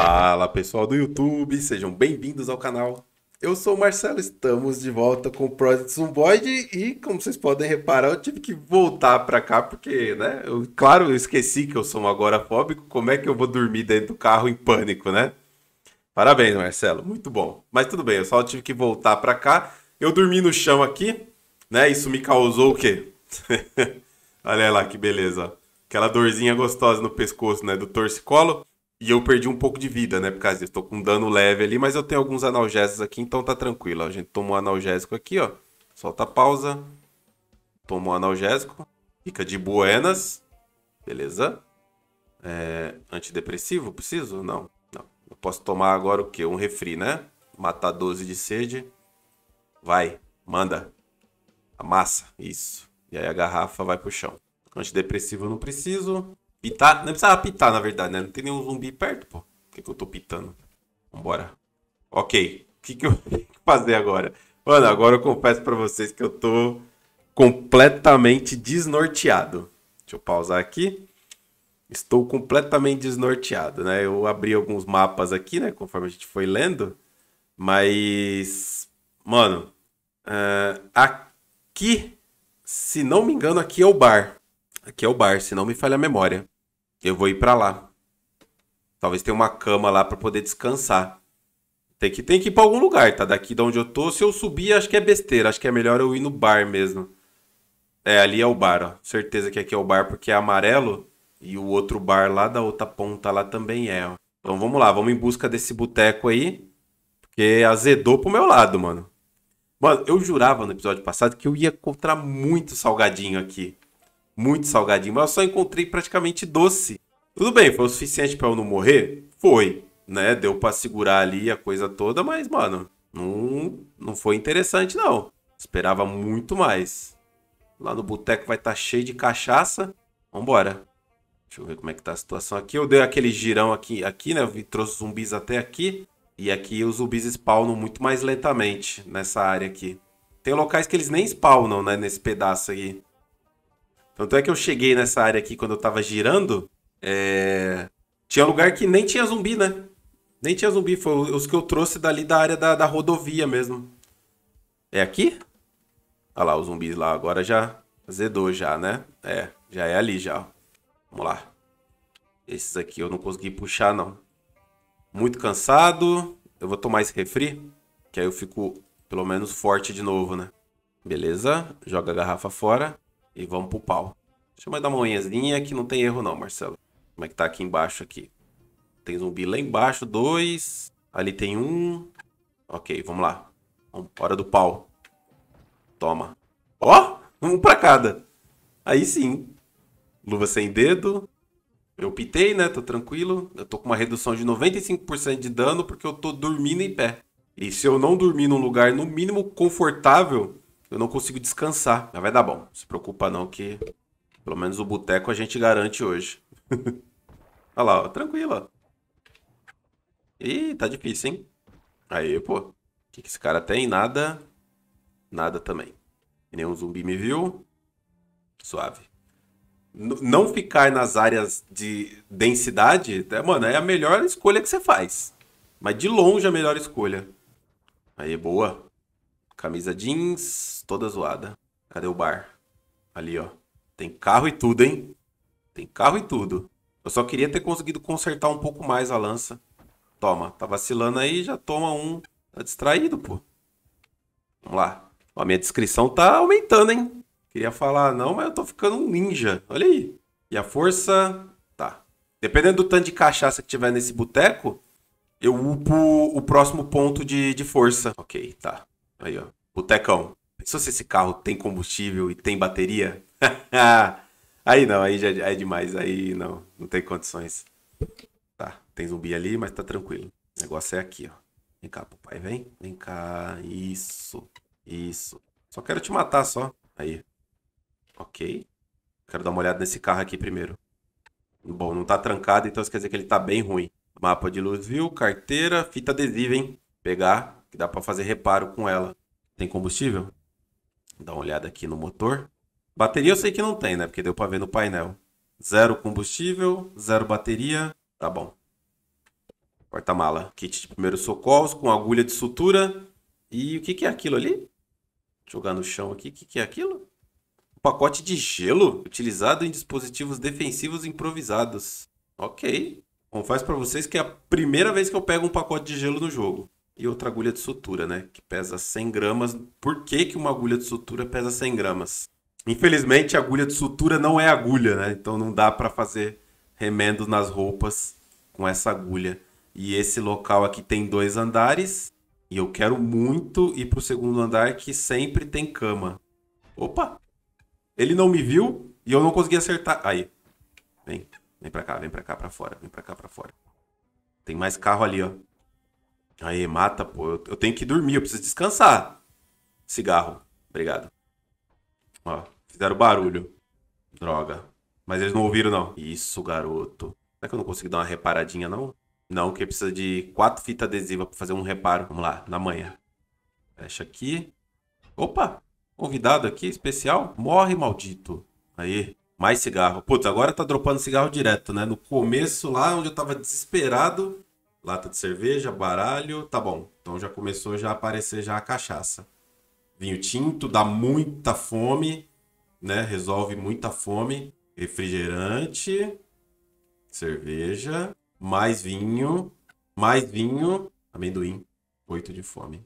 Fala pessoal do YouTube, sejam bem-vindos ao canal. Eu sou o Marcelo, estamos de volta com o Project Zumboid e, como vocês podem reparar, eu tive que voltar para cá porque, né? Eu, claro, eu esqueci que eu sou um agorafóbico. Como é que eu vou dormir dentro do carro em pânico, né? Parabéns, Marcelo, muito bom. Mas tudo bem, eu só tive que voltar para cá. Eu dormi no chão aqui, né? Isso me causou o quê? Olha lá que beleza, Aquela dorzinha gostosa no pescoço, né? Do torcicolo. E eu perdi um pouco de vida, né? Por causa disso. Tô com dano leve ali, mas eu tenho alguns analgésicos aqui, então tá tranquilo. A gente toma um analgésico aqui, ó. Solta a pausa. Toma um analgésico. Fica de buenas. Beleza. É, antidepressivo, preciso? Não, não. Eu posso tomar agora o quê? Um refri, né? Matar 12 de sede. Vai, manda. Amassa, isso. E aí a garrafa vai pro chão. Antidepressivo eu não preciso. Pitar? Não precisava pitar, na verdade, né? Não tem nenhum zumbi perto, pô. Por que, que eu tô pitando? Vambora. Ok. O que, que eu tenho que fazer agora? Mano, agora eu confesso para vocês que eu tô completamente desnorteado. Deixa eu pausar aqui. Estou completamente desnorteado, né? Eu abri alguns mapas aqui, né? Conforme a gente foi lendo. Mas, mano, uh, aqui, se não me engano, aqui é o bar. Aqui é o bar, se não me falha a memória eu vou ir para lá. Talvez tenha uma cama lá para poder descansar. Tem que, tem que ir pra algum lugar, tá? Daqui de onde eu tô. Se eu subir, acho que é besteira. Acho que é melhor eu ir no bar mesmo. É, ali é o bar, ó. Certeza que aqui é o bar porque é amarelo. E o outro bar lá da outra ponta lá também é, ó. Então vamos lá, vamos em busca desse boteco aí. Porque azedou pro meu lado, mano. Mano, eu jurava no episódio passado que eu ia encontrar muito salgadinho aqui muito salgadinho, mas eu só encontrei praticamente doce. Tudo bem, foi o suficiente para eu não morrer? Foi, né? Deu para segurar ali a coisa toda, mas, mano, não, não foi interessante, não. Esperava muito mais. Lá no boteco vai estar tá cheio de cachaça. Vambora. Deixa eu ver como é que tá a situação aqui. Eu dei aquele girão aqui, aqui né? Eu trouxe zumbis até aqui. E aqui os zumbis spawnam muito mais lentamente nessa área aqui. Tem locais que eles nem spawnam, né? Nesse pedaço aqui. Tanto é que eu cheguei nessa área aqui quando eu tava girando. É... Tinha lugar que nem tinha zumbi, né? Nem tinha zumbi. Foi os que eu trouxe dali da área da, da rodovia mesmo. É aqui? Olha lá, os zumbis lá agora já zedou já, né? É, já é ali já. Vamos lá. Esses aqui eu não consegui puxar, não. Muito cansado. Eu vou tomar esse refri, que aí eu fico pelo menos forte de novo, né? Beleza, joga a garrafa fora. E vamos pro pau. Deixa eu dar uma manhãzinha que não tem erro não, Marcelo. Como é que tá aqui embaixo aqui? Tem zumbi lá embaixo, dois. Ali tem um. Ok, vamos lá. hora do pau. Toma. Ó, oh, um pra cada. Aí sim. Luva sem dedo. Eu pitei, né? Tô tranquilo. Eu tô com uma redução de 95% de dano porque eu tô dormindo em pé. E se eu não dormir num lugar no mínimo confortável, eu não consigo descansar. Mas vai dar bom. Não se preocupa não que pelo menos o boteco a gente garante hoje. Olha lá, ó, tranquilo. Ih, tá difícil, hein? Aí, pô. O que, que esse cara tem? Nada. Nada também. nenhum zumbi me viu. Suave. N não ficar nas áreas de densidade, é, mano, é a melhor escolha que você faz. Mas de longe a melhor escolha. Aí, boa. Camisa jeans, toda zoada. Cadê o bar? Ali, ó. Tem carro e tudo, hein? Tem carro e tudo. Eu só queria ter conseguido consertar um pouco mais a lança. Toma, tá vacilando aí, já toma um. Tá distraído, pô. Vamos lá. Ó, a minha descrição tá aumentando, hein? Queria falar não, mas eu tô ficando um ninja. Olha aí. E a força... Tá. Dependendo do tanto de cachaça que tiver nesse boteco, eu upo o próximo ponto de, de força. Ok, tá. Aí, ó. Botecão. Pensou se esse carro tem combustível e tem bateria? aí não, aí já é demais. Aí não, não tem condições. Tá, tem zumbi ali, mas tá tranquilo. O negócio é aqui, ó. Vem cá, papai, vem. Vem cá. Isso. Isso. Só quero te matar, só. Aí. Ok. Quero dar uma olhada nesse carro aqui primeiro. Bom, não tá trancado, então isso quer dizer que ele tá bem ruim. Mapa de luz, viu? Carteira, fita adesiva, hein? Pegar que dá para fazer reparo com ela. Tem combustível? Dá uma olhada aqui no motor. Bateria eu sei que não tem, né? Porque deu para ver no painel. Zero combustível, zero bateria. Tá bom. Porta-mala. Kit de primeiros socorros com agulha de sutura. E o que, que é aquilo ali? jogar no chão aqui. O que, que é aquilo? Um pacote de gelo utilizado em dispositivos defensivos improvisados. Ok. Confesso para vocês que é a primeira vez que eu pego um pacote de gelo no jogo e outra agulha de sutura, né? Que pesa 100 gramas. Por que, que uma agulha de sutura pesa 100 gramas? Infelizmente, a agulha de sutura não é agulha, né? Então não dá para fazer remendo nas roupas com essa agulha. E esse local aqui tem dois andares. E eu quero muito ir pro segundo andar que sempre tem cama. Opa! Ele não me viu e eu não consegui acertar. Aí. Vem. Vem pra cá, vem pra cá, pra fora. Vem pra cá, pra fora. Tem mais carro ali, ó. Aí, mata, pô. Eu, eu tenho que dormir, eu preciso descansar. Cigarro. Obrigado. Ó, fizeram barulho. Droga. Mas eles não ouviram, não. Isso, garoto. Será que eu não consigo dar uma reparadinha, não? Não, que precisa de quatro fitas adesivas para fazer um reparo. Vamos lá, na manhã. Fecha aqui. Opa! Convidado aqui, especial. Morre, maldito. Aí, mais cigarro. Putz, agora tá dropando cigarro direto, né? No começo lá, onde eu tava desesperado, Lata de cerveja, baralho, tá bom. Então já começou já a aparecer já a cachaça. Vinho tinto dá muita fome, né? Resolve muita fome. Refrigerante, cerveja, mais vinho, mais vinho, amendoim, oito de fome.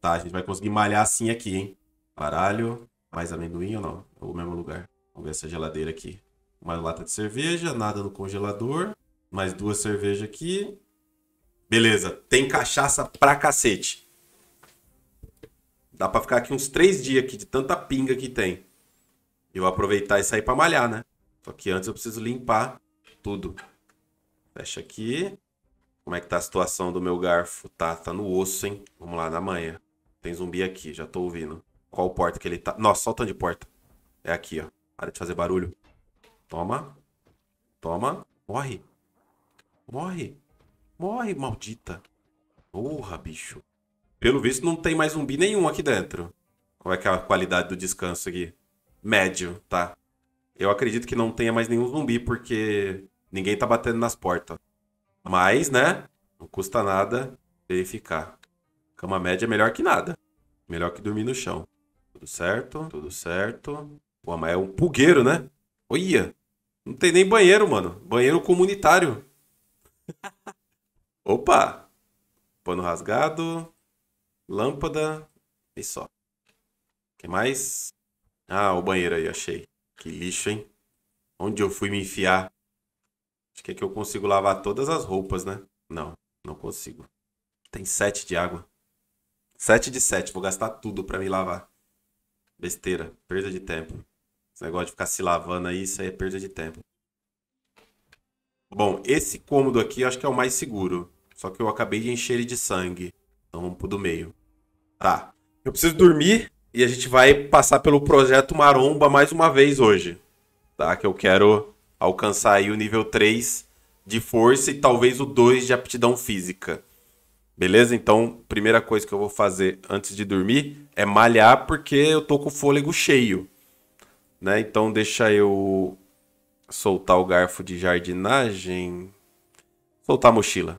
Tá, a gente vai conseguir malhar assim aqui, hein? Baralho, mais amendoim ou não? É o mesmo lugar. Vamos ver essa geladeira aqui. mais lata de cerveja, nada no congelador. Mais duas cervejas aqui. Beleza, tem cachaça pra cacete. Dá pra ficar aqui uns três dias aqui de tanta pinga que tem. Eu aproveitar e sair pra malhar, né? Só que antes eu preciso limpar tudo. Fecha aqui. Como é que tá a situação do meu garfo? Tá, tá no osso, hein? Vamos lá, na manhã. Tem zumbi aqui, já tô ouvindo. Qual porta que ele tá? Nossa, só o tanto de porta. É aqui, ó. Para de fazer barulho. Toma. Toma. Morre. Morre. Morre, maldita. Porra, bicho. Pelo visto, não tem mais zumbi nenhum aqui dentro. Qual é, é a qualidade do descanso aqui? Médio, tá. Eu acredito que não tenha mais nenhum zumbi, porque ninguém tá batendo nas portas. Mas, né? Não custa nada verificar. Cama média é melhor que nada. Melhor que dormir no chão. Tudo certo, tudo certo. Pô, mas é um pulgueiro, né? Olha! Não tem nem banheiro, mano. Banheiro comunitário. Opa! Pano rasgado, lâmpada e só. que mais? Ah, o banheiro aí, achei. Que lixo, hein? Onde eu fui me enfiar? Acho que é que eu consigo lavar todas as roupas, né? Não, não consigo. Tem sete de água. Sete de sete. Vou gastar tudo para me lavar. Besteira. Perda de tempo. Esse negócio de ficar se lavando aí, isso aí é perda de tempo. Bom, esse cômodo aqui eu acho que é o mais seguro. Só que eu acabei de encher ele de sangue. Então vamos pro do meio. Tá. Eu preciso dormir e a gente vai passar pelo projeto Maromba mais uma vez hoje. Tá? Que eu quero alcançar aí o nível 3 de força e talvez o 2 de aptidão física. Beleza? Então, primeira coisa que eu vou fazer antes de dormir é malhar porque eu tô com o fôlego cheio. Né? Então, deixa eu soltar o garfo de jardinagem. Soltar a mochila.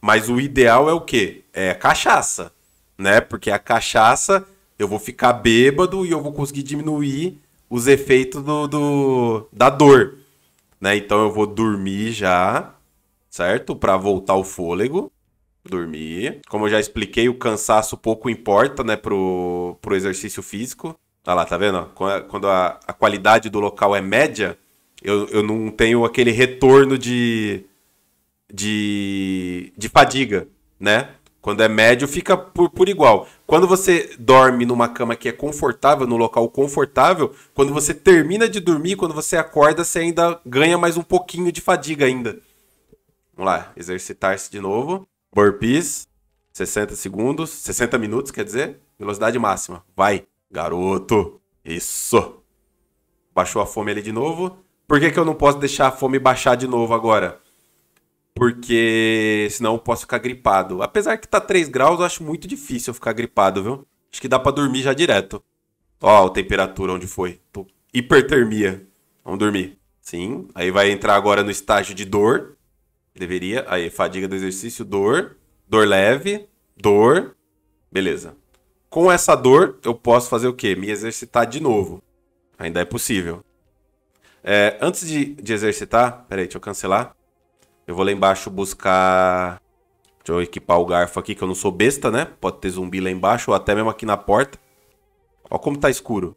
Mas o ideal é o quê? É cachaça, né? Porque a cachaça eu vou ficar bêbado e eu vou conseguir diminuir os efeitos do, do da dor, né? Então eu vou dormir já, certo? Para voltar o fôlego, dormir. Como eu já expliquei, o cansaço pouco importa, né, pro, pro exercício físico. Olha lá, tá vendo? Quando a, a qualidade do local é média, eu, eu não tenho aquele retorno de de, de fadiga, né? Quando é médio, fica por, por igual. Quando você dorme numa cama que é confortável, num local confortável, quando você termina de dormir, quando você acorda, você ainda ganha mais um pouquinho de fadiga ainda. Vamos lá, exercitar-se de novo. Burpees, 60 segundos, 60 minutos, quer dizer, velocidade máxima. Vai, garoto. Isso. Baixou a fome ali de novo. Por que, que eu não posso deixar a fome baixar de novo agora? porque senão eu posso ficar gripado. Apesar que tá 3 graus, eu acho muito difícil eu ficar gripado, viu? Acho que dá para dormir já direto. Ó, a temperatura onde foi. Tô hipertermia. Vamos dormir. Sim, aí vai entrar agora no estágio de dor. Deveria. Aí, fadiga do exercício, dor, dor leve, dor. Beleza. Com essa dor, eu posso fazer o quê? Me exercitar de novo. Ainda é possível. É, antes de, de exercitar, peraí, deixa eu cancelar. Eu vou lá embaixo buscar. Deixa eu equipar o garfo aqui, que eu não sou besta, né? Pode ter zumbi lá embaixo, ou até mesmo aqui na porta. Ó como tá escuro.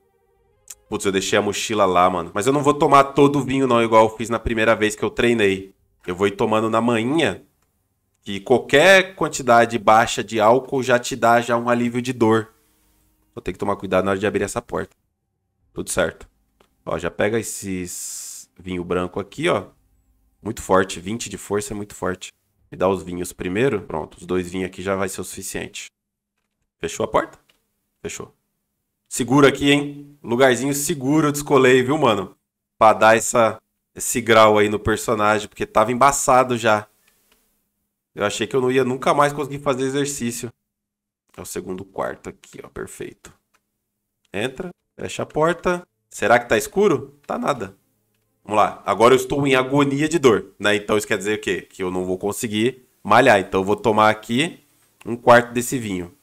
Putz, eu deixei a mochila lá, mano. Mas eu não vou tomar todo o vinho, não, igual eu fiz na primeira vez que eu treinei. Eu vou ir tomando na manhinha, que qualquer quantidade baixa de álcool já te dá já um alívio de dor. Vou ter que tomar cuidado na hora de abrir essa porta. Tudo certo. Ó, já pega esses vinho branco aqui, ó. Muito forte. 20 de força é muito forte. Me dá os vinhos primeiro. Pronto, os dois vinhos aqui já vai ser o suficiente. Fechou a porta? Fechou. Seguro aqui, hein? Lugarzinho seguro eu descolei, viu, mano? Pra dar essa, esse grau aí no personagem, porque tava embaçado já. Eu achei que eu não ia nunca mais conseguir fazer exercício. É o segundo quarto aqui, ó, perfeito. Entra, fecha a porta. Será que tá escuro? Tá nada. Vamos lá. Agora eu estou em agonia de dor, né? Então isso quer dizer o quê? Que eu não vou conseguir malhar. Então eu vou tomar aqui um quarto desse vinho.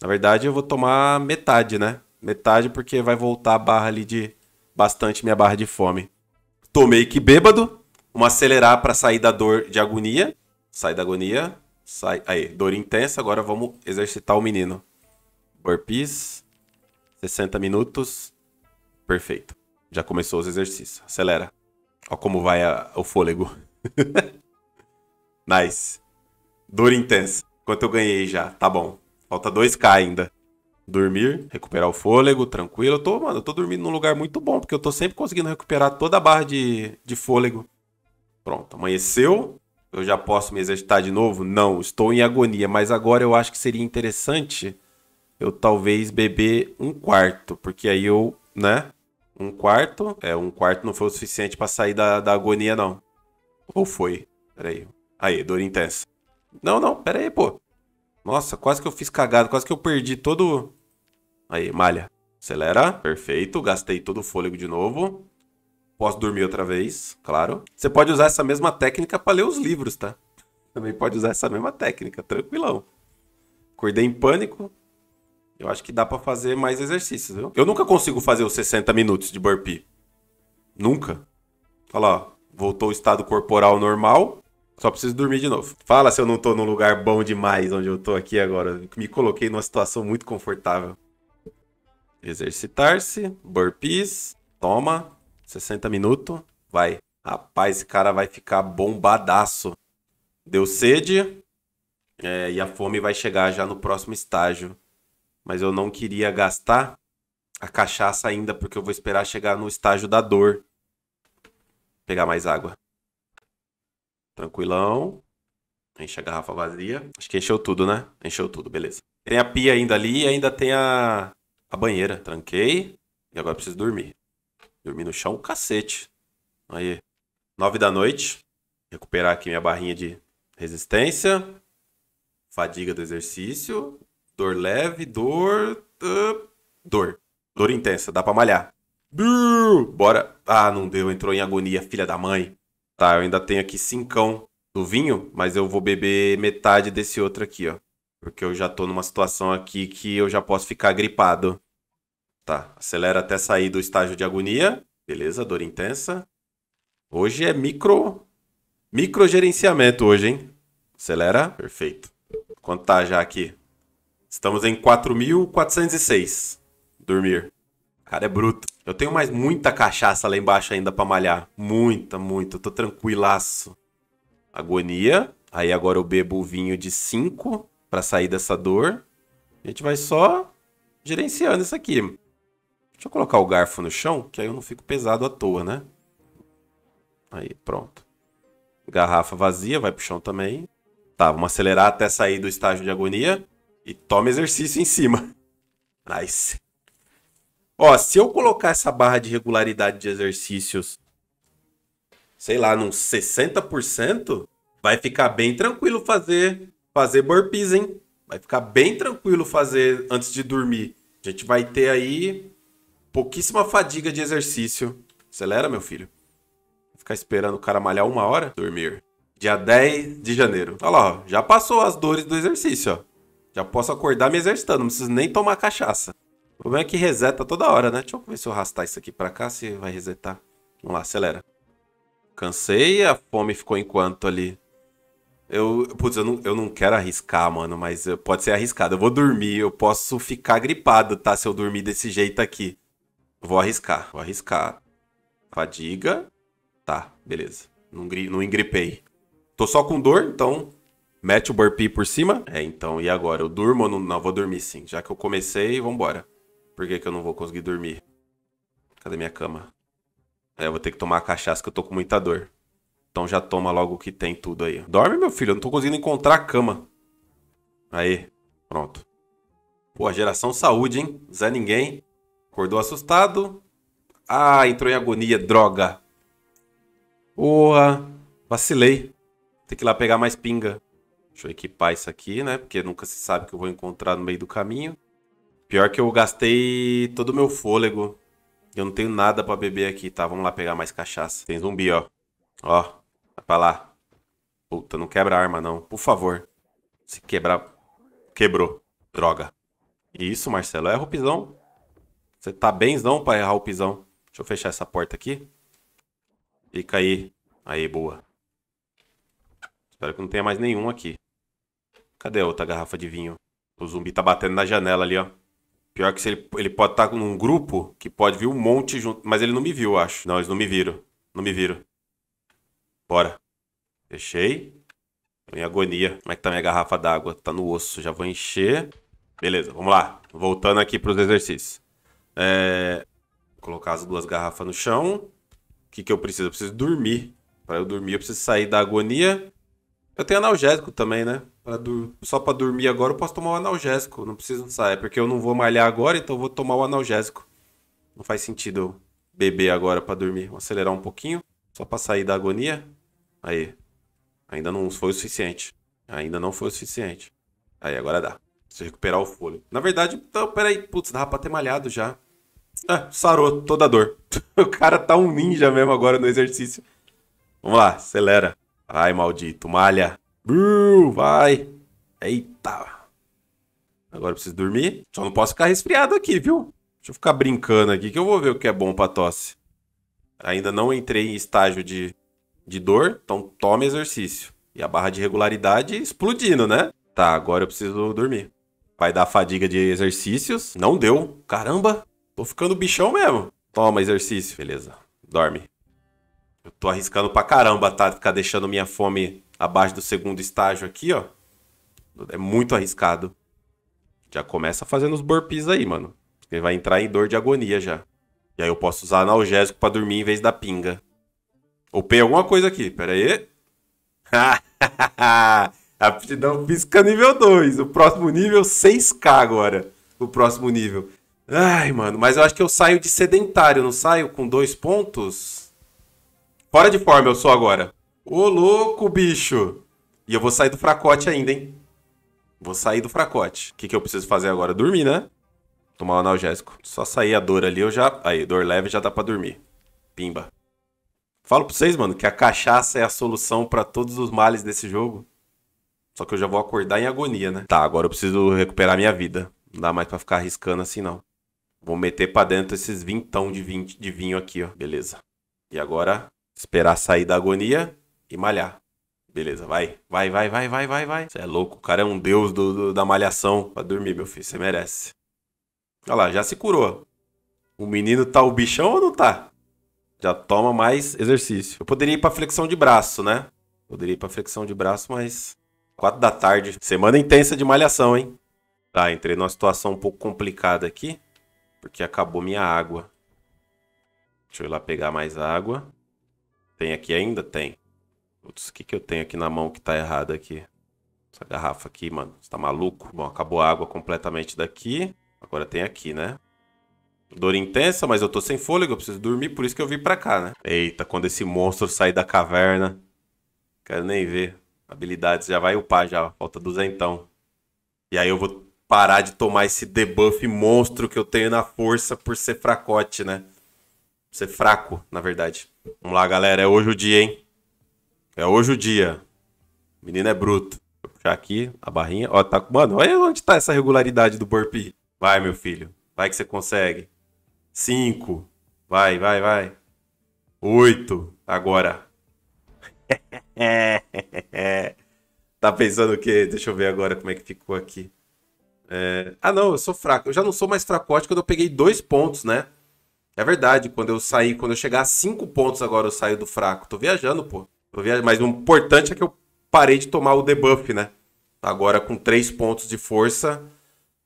Na verdade, eu vou tomar metade, né? Metade porque vai voltar a barra ali de bastante minha barra de fome. Tomei que bêbado, uma acelerar para sair da dor de agonia. Sai da agonia. Sai. Aí, dor intensa. Agora vamos exercitar o menino. Burpees. 60 minutos. Perfeito. Já começou os exercícios. Acelera. Ó como vai a, o fôlego. nice. Dor intensa. Quanto eu ganhei já? Tá bom. Falta 2k ainda. Dormir, recuperar o fôlego, tranquilo. Eu tô, mano, eu tô dormindo num lugar muito bom, porque eu tô sempre conseguindo recuperar toda a barra de, de fôlego. Pronto, amanheceu. Eu já posso me exercitar de novo? Não, estou em agonia, mas agora eu acho que seria interessante eu talvez beber um quarto, porque aí eu, né, um quarto. É, um quarto não foi o suficiente para sair da, da agonia, não. Ou foi? Peraí. Aí, dor intensa. Não, não, peraí, pô. Nossa, quase que eu fiz cagado quase que eu perdi todo. Aí, malha. Acelera. Perfeito. Gastei todo o fôlego de novo. Posso dormir outra vez, claro. Você pode usar essa mesma técnica para ler os livros, tá? Também pode usar essa mesma técnica, tranquilão. Acordei em pânico, eu acho que dá para fazer mais exercícios, viu? Eu nunca consigo fazer os 60 minutos de burpee. Nunca. Olha lá, voltou o estado corporal normal. Só preciso dormir de novo. Fala se eu não tô num lugar bom demais onde eu tô aqui agora. Me coloquei numa situação muito confortável. Exercitar-se, burpees, toma, 60 minutos, vai. Rapaz, esse cara vai ficar bombadaço. Deu sede é, e a fome vai chegar já no próximo estágio mas eu não queria gastar a cachaça ainda, porque eu vou esperar chegar no estágio da dor. Pegar mais água. Tranquilão. Enche a garrafa vazia. Acho que encheu tudo, né? Encheu tudo, beleza. Tem a pia ainda ali e ainda tem a, a banheira. Tranquei. E agora preciso dormir. Dormir no chão, cacete. Aí. Nove da noite. Recuperar aqui minha barrinha de resistência. Fadiga do exercício. Dor leve, dor. Ah, dor. Dor intensa, dá pra malhar. Bora. Ah, não deu, entrou em agonia, filha da mãe. Tá, eu ainda tenho aqui cincão do vinho, mas eu vou beber metade desse outro aqui, ó. Porque eu já tô numa situação aqui que eu já posso ficar gripado. Tá, acelera até sair do estágio de agonia. Beleza, dor intensa. Hoje é micro. Micro gerenciamento hoje, hein? Acelera, perfeito. Quanto tá já aqui? Estamos em 4.406. Dormir. Cara, é bruto. Eu tenho mais muita cachaça lá embaixo ainda pra malhar. Muita, muita. Eu tô tranquilaço. Agonia. Aí agora eu bebo o vinho de 5 para sair dessa dor. A gente vai só gerenciando isso aqui. Deixa eu colocar o garfo no chão, que aí eu não fico pesado à toa, né? Aí, pronto. Garrafa vazia, vai pro chão também. Tá, vamos acelerar até sair do estágio de agonia. E toma exercício em cima. Nice. Ó, se eu colocar essa barra de regularidade de exercícios, sei lá, num 60%, vai ficar bem tranquilo fazer, fazer burpees, hein? Vai ficar bem tranquilo fazer antes de dormir. A gente vai ter aí pouquíssima fadiga de exercício. Acelera, meu filho. Ficar esperando o cara malhar uma hora? Dormir. Dia 10 de janeiro. Olha lá, já passou as dores do exercício, ó. Já posso acordar me exercitando, não preciso nem tomar cachaça. O problema é que reseta toda hora, né? Deixa eu ver se eu arrastar isso aqui pra cá, se vai resetar. Vamos lá, acelera. Cansei a fome ficou enquanto ali. Eu, putz, eu não, eu não quero arriscar, mano, mas pode ser arriscado. Eu vou dormir, eu posso ficar gripado, tá? Se eu dormir desse jeito aqui. Vou arriscar, vou arriscar. Fadiga. Tá, beleza. Não, não engripei. Tô só com dor, então mete o burpee por cima. É, então, e agora? Eu durmo ou não? Não, vou dormir sim. Já que eu comecei, vambora. Por que, que eu não vou conseguir dormir? Cadê minha cama? É, eu vou ter que tomar a cachaça que eu tô com muita dor. Então já toma logo o que tem tudo aí. Dorme, meu filho. Eu não tô conseguindo encontrar a cama. Aí. Pronto. Pô, geração saúde, hein? Zé ninguém. Acordou assustado. Ah, entrou em agonia. Droga. Porra. Vacilei. Tem que ir lá pegar mais pinga. Deixa eu equipar isso aqui, né? Porque nunca se sabe o que eu vou encontrar no meio do caminho. Pior que eu gastei todo o meu fôlego. Eu não tenho nada pra beber aqui, tá? Vamos lá pegar mais cachaça. Tem zumbi, ó. Ó, vai pra lá. Puta, não quebra a arma, não. Por favor. Se quebrar... Quebrou. Droga. Isso, Marcelo. Erra é o pisão. Você tá benzão pra errar o pisão. Deixa eu fechar essa porta aqui. Fica aí. Aí, boa. Espero que não tenha mais nenhum aqui. Cadê a outra garrafa de vinho? O zumbi tá batendo na janela ali, ó. Pior que se ele, ele pode estar tá num grupo que pode vir um monte junto. Mas ele não me viu, eu acho. Não, eles não me viram. Não me viram. Bora. Fechei. Tô em agonia. Como é que tá minha garrafa d'água? Tá no osso. Já vou encher. Beleza, vamos lá. Voltando aqui pros exercícios. É... Vou colocar as duas garrafas no chão. O que, que eu preciso? Eu preciso dormir. Para eu dormir, eu preciso sair da agonia eu tenho analgésico também, né? Pra dur... Só pra dormir agora eu posso tomar o analgésico. Não precisa sair, porque eu não vou malhar agora, então eu vou tomar o analgésico. Não faz sentido beber agora para dormir. Vou acelerar um pouquinho, só pra sair da agonia. Aí. Ainda não foi o suficiente. Ainda não foi o suficiente. Aí, agora dá. Preciso recuperar o fôlego. Na verdade, então, peraí. Putz, dava pra ter malhado já. Ah, sarou toda a dor. o cara tá um ninja mesmo agora no exercício. Vamos lá, acelera. Ai, maldito, malha. vai. Eita. Agora eu preciso dormir. Só não posso ficar resfriado aqui, viu? Deixa eu ficar brincando aqui que eu vou ver o que é bom pra tosse. Ainda não entrei em estágio de, de dor, então tome exercício. E a barra de regularidade explodindo, né? Tá, agora eu preciso dormir. Vai dar fadiga de exercícios. Não deu. Caramba, tô ficando bichão mesmo. Toma exercício. Beleza, dorme. Eu tô arriscando pra caramba, tá? Ficar deixando minha fome abaixo do segundo estágio aqui, ó. É muito arriscado. Já começa fazendo os burpees aí, mano. Ele vai entrar em dor de agonia já. E aí eu posso usar analgésico para dormir em vez da pinga. Opei alguma coisa aqui, pera aí. Aptidão física nível 2. O próximo nível, 6k agora. O próximo nível. Ai, mano, mas eu acho que eu saio de sedentário, não saio com dois pontos? Fora de forma eu sou agora. Ô, louco, bicho! E eu vou sair do fracote ainda, hein? Vou sair do fracote. O que, que eu preciso fazer agora? Dormir, né? Tomar um analgésico. Só sair a dor ali, eu já... Aí, dor leve, já dá pra dormir. Pimba. Falo pra vocês, mano, que a cachaça é a solução para todos os males desse jogo. Só que eu já vou acordar em agonia, né? Tá, agora eu preciso recuperar minha vida. Não dá mais pra ficar arriscando assim, não. Vou meter pra dentro esses vintão de, vinte, de vinho aqui, ó. Beleza. E agora, Esperar sair da agonia e malhar. Beleza, vai, vai, vai, vai, vai, vai, vai. Você é louco, o cara é um deus do, do, da malhação. Pra dormir, meu filho, você merece. Olha lá, já se curou. O menino tá o bichão ou não tá? Já toma mais exercício. Eu poderia ir pra flexão de braço, né? Poderia ir pra flexão de braço, mas... Quatro da tarde, semana intensa de malhação, hein? Tá, entrei numa situação um pouco complicada aqui, porque acabou minha água. Deixa eu ir lá pegar mais água. Tem aqui ainda? Tem. Putz, o que, que eu tenho aqui na mão que tá errado aqui? Essa garrafa aqui, mano. Você tá maluco? Bom, acabou a água completamente daqui. Agora tem aqui, né? Dor intensa, mas eu tô sem fôlego, eu preciso dormir, por isso que eu vim pra cá, né? Eita, quando esse monstro sair da caverna... Quero nem ver. Habilidades, já vai upar já, falta duzentão. E aí eu vou parar de tomar esse debuff monstro que eu tenho na força por ser fracote, né? ser fraco, na verdade. Vamos lá, galera. É hoje o dia, hein? É hoje o dia. O menino é bruto. Vou puxar aqui a barrinha. Ó, tá. Mano, olha onde tá essa regularidade do burpee. Vai, meu filho. Vai que você consegue. Cinco. Vai, vai, vai. Oito. Agora. tá pensando o quê? Deixa eu ver agora como é que ficou aqui. É... Ah, não, eu sou fraco. Eu já não sou mais fracote quando eu peguei dois pontos, né? É verdade, quando eu sair, quando eu chegar a 5 pontos agora, eu saio do fraco. Tô viajando, pô. Tô viajando, mas o importante é que eu parei de tomar o debuff, né? Agora com 3 pontos de força,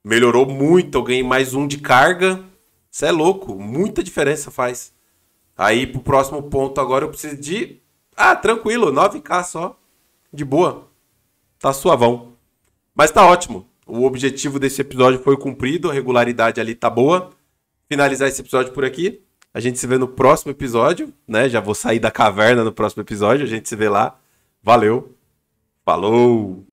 melhorou muito. Eu ganhei mais um de carga. Você é louco, muita diferença faz. Aí pro próximo ponto agora eu preciso de. Ah, tranquilo, 9k só. De boa. Tá suavão. Mas tá ótimo. O objetivo desse episódio foi cumprido, a regularidade ali tá boa finalizar esse episódio por aqui. A gente se vê no próximo episódio, né? Já vou sair da caverna no próximo episódio. A gente se vê lá. Valeu. Falou!